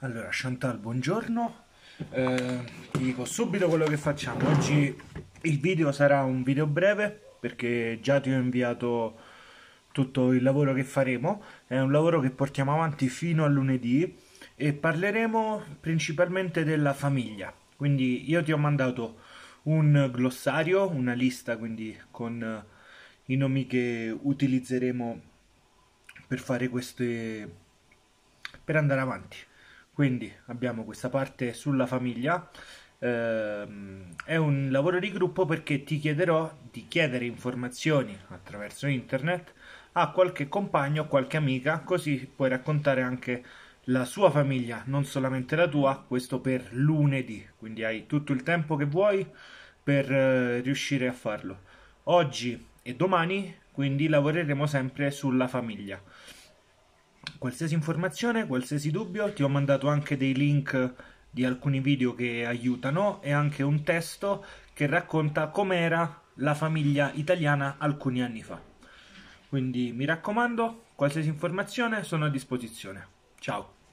Allora, Chantal, buongiorno. Eh, ti dico subito quello che facciamo. Oggi il video sarà un video breve perché già ti ho inviato tutto il lavoro che faremo. È un lavoro che portiamo avanti fino a lunedì e parleremo principalmente della famiglia. Quindi io ti ho mandato un glossario, una lista quindi con eh, i nomi che utilizzeremo per fare queste per andare avanti. Quindi abbiamo questa parte sulla famiglia. Eh, è un lavoro di gruppo perché ti chiederò di chiedere informazioni attraverso internet a qualche compagno o qualche amica, così puoi raccontare anche la sua famiglia, non solamente la tua, questo per lunedì, quindi hai tutto il tempo che vuoi per eh, riuscire a farlo. Oggi e domani quindi lavoreremo sempre sulla famiglia qualsiasi informazione, qualsiasi dubbio, ti ho mandato anche dei link di alcuni video che aiutano e anche un testo che racconta com'era la famiglia italiana alcuni anni fa. Quindi mi raccomando, qualsiasi informazione sono a disposizione. Ciao!